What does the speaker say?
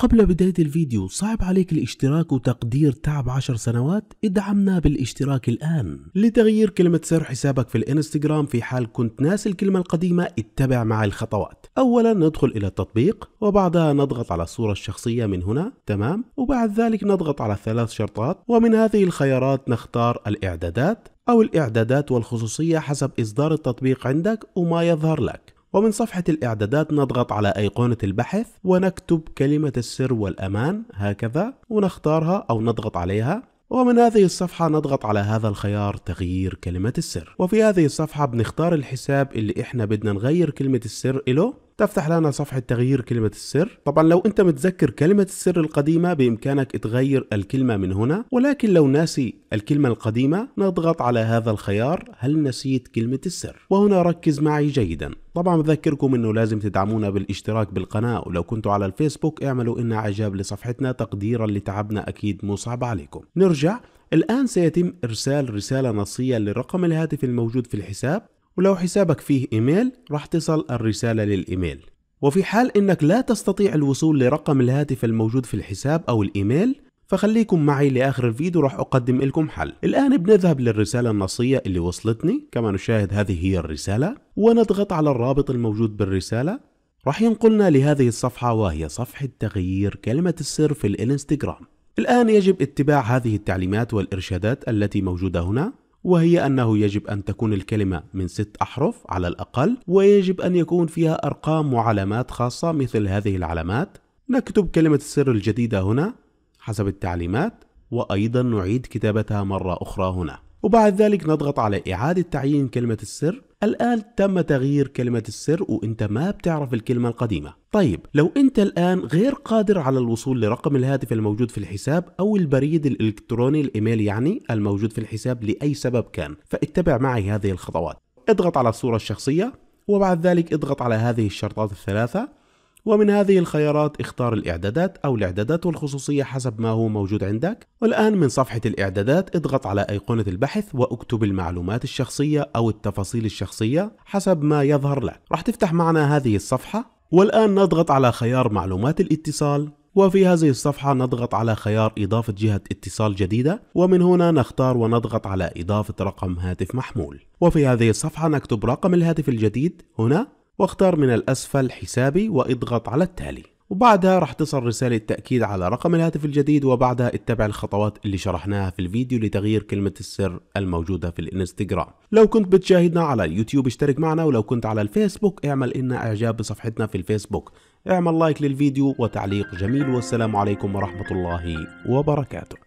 قبل بداية الفيديو صعب عليك الاشتراك وتقدير تعب عشر سنوات ادعمنا بالاشتراك الآن لتغيير كلمة سر حسابك في الانستجرام في حال كنت ناسي الكلمة القديمة اتبع معي الخطوات أولا ندخل إلى التطبيق وبعدها نضغط على الصورة الشخصية من هنا تمام وبعد ذلك نضغط على ثلاث شرطات ومن هذه الخيارات نختار الإعدادات أو الإعدادات والخصوصية حسب إصدار التطبيق عندك وما يظهر لك ومن صفحة الإعدادات نضغط على أيقونة البحث ونكتب كلمة السر والأمان هكذا ونختارها أو نضغط عليها ومن هذه الصفحة نضغط على هذا الخيار تغيير كلمة السر وفي هذه الصفحة بنختار الحساب اللي احنا بدنا نغير كلمة السر له تفتح لنا صفحة تغيير كلمة السر طبعا لو انت متذكر كلمة السر القديمة بامكانك تغير الكلمة من هنا ولكن لو ناسي الكلمة القديمة نضغط على هذا الخيار هل نسيت كلمة السر وهنا ركز معي جيدا طبعا بذكركم انه لازم تدعمونا بالاشتراك بالقناة ولو كنتوا على الفيسبوك اعملوا ان اعجاب لصفحتنا تقديرا لتعبنا اكيد مو صعب عليكم نرجع الآن سيتم إرسال رسالة نصية لرقم الهاتف الموجود في الحساب ولو حسابك فيه إيميل راح تصل الرسالة للإيميل وفي حال إنك لا تستطيع الوصول لرقم الهاتف الموجود في الحساب أو الإيميل فخليكم معي لآخر الفيديو راح أقدم لكم حل الآن بنذهب للرسالة النصية اللي وصلتني كما نشاهد هذه هي الرسالة ونضغط على الرابط الموجود بالرسالة راح ينقلنا لهذه الصفحة وهي صفحة تغيير كلمة السر في الإنستغرام الآن يجب اتباع هذه التعليمات والإرشادات التي موجودة هنا وهي أنه يجب أن تكون الكلمة من ست أحرف على الأقل ويجب أن يكون فيها أرقام وعلامات خاصة مثل هذه العلامات نكتب كلمة السر الجديدة هنا حسب التعليمات وأيضا نعيد كتابتها مرة أخرى هنا وبعد ذلك نضغط على إعادة تعيين كلمة السر الآن تم تغيير كلمة السر وانت ما بتعرف الكلمة القديمة طيب لو انت الان غير قادر على الوصول لرقم الهاتف الموجود في الحساب او البريد الالكتروني الايميل يعني الموجود في الحساب لاي سبب كان فاتبع معي هذه الخطوات اضغط على الصورة الشخصية وبعد ذلك اضغط على هذه الشرطات الثلاثة ومن هذه الخيارات اختار الإعدادات أو الإعدادات والخصوصية حسب ما هو موجود عندك والآن من صفحة الإعدادات اضغط على أيقونة البحث وأكتب المعلومات الشخصية أو التفاصيل الشخصية حسب ما يظهر لك راح تفتح معنا هذه الصفحة والآن نضغط على خيار معلومات الاتصال وفي هذه الصفحة نضغط على خيار إضافة جهة اتصال جديدة ومن هنا نختار ونضغط على إضافة رقم هاتف محمول وفي هذه الصفحة نكتب رقم الهاتف الجديد هنا واختار من الأسفل حسابي واضغط على التالي وبعدها راح تصل رسالة تأكيد على رقم الهاتف الجديد وبعدها اتبع الخطوات اللي شرحناها في الفيديو لتغيير كلمة السر الموجودة في الانستجرام لو كنت بتشاهدنا على اليوتيوب اشترك معنا ولو كنت على الفيسبوك اعمل لنا اعجاب بصفحتنا في الفيسبوك اعمل لايك للفيديو وتعليق جميل والسلام عليكم ورحمة الله وبركاته